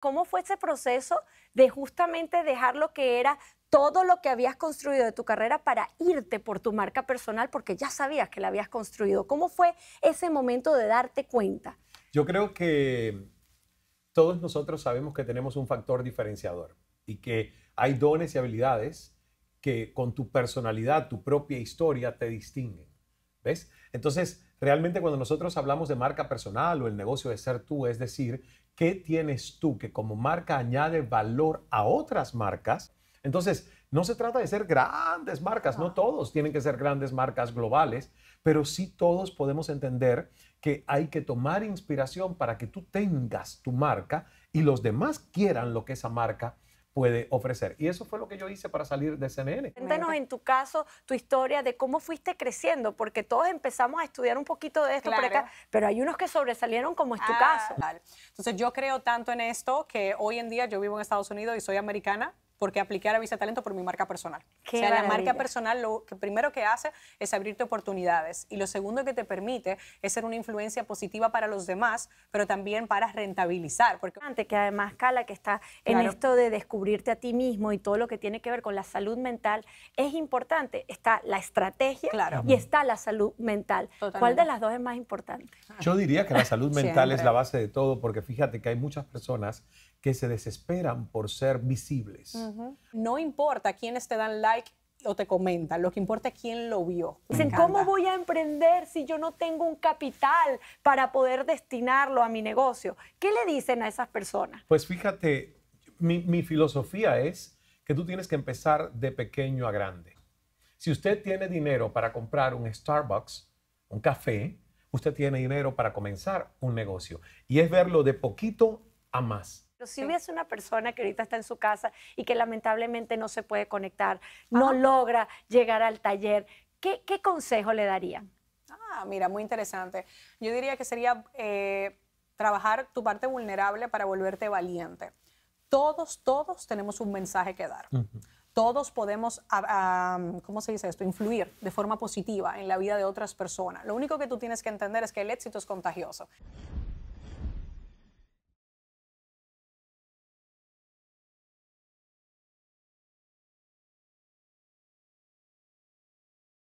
¿Cómo fue ese proceso de justamente dejar lo que era todo lo que habías construido de tu carrera para irte por tu marca personal porque ya sabías que la habías construido? ¿Cómo fue ese momento de darte cuenta? Yo creo que todos nosotros sabemos que tenemos un factor diferenciador y que hay dones y habilidades que con tu personalidad, tu propia historia te distinguen. ¿Ves? Entonces, realmente cuando nosotros hablamos de marca personal o el negocio de ser tú, es decir, ¿qué tienes tú que como marca añade valor a otras marcas? Entonces, no se trata de ser grandes marcas, no todos tienen que ser grandes marcas globales, pero sí todos podemos entender que hay que tomar inspiración para que tú tengas tu marca y los demás quieran lo que esa marca puede ofrecer. Y eso fue lo que yo hice para salir de CNN. Cuéntanos en tu caso tu historia de cómo fuiste creciendo, porque todos empezamos a estudiar un poquito de esto por acá, pero hay unos que sobresalieron como es tu ah, caso. Entonces yo creo tanto en esto que hoy en día yo vivo en Estados Unidos y soy americana porque apliqué a la Visa Talento por mi marca personal. o sea, la marca personal lo primero que hace es abrirte oportunidades y lo segundo que te permite es ser una influencia positiva para los demás, pero también para rentabilizar. Porque... Que además, Cala, que está en esto de descubrirte a ti mismo y todo lo que tiene que ver con la salud mental, es importante. Está la estrategia y está la salud mental. ¿Cuál de las dos es más importante? Yo diría que la salud mental es la base de todo, porque fíjate que hay muchas personas que se desesperan por ser visibles. No importa quiénes te dan like o te comentan, lo que importa es quién lo vio. Dicen, ¿cómo voy a emprender si yo no tengo un capital para poder destinarlo a mi negocio? ¿Qué le dicen a esas personas? Pues fíjate, mi, mi filosofía es que tú tienes que empezar de pequeño a grande. Si usted tiene dinero para comprar un Starbucks, un café, usted tiene dinero para comenzar un negocio. Y es verlo de poquito a más si hubiese una persona que ahorita está en su casa y que lamentablemente no se puede conectar, no logra llegar al taller, ¿qué, consejo le daría? Ah, mira, muy interesante. Yo diría que sería eh, trabajar tu parte vulnerable para volverte valiente. Todos, todos tenemos un mensaje que dar. Todos podemos, ah, ¿cómo se dice esto? Influir de forma positiva en la vida de otras personas. Lo único que tú tienes que entender es que el éxito es contagioso.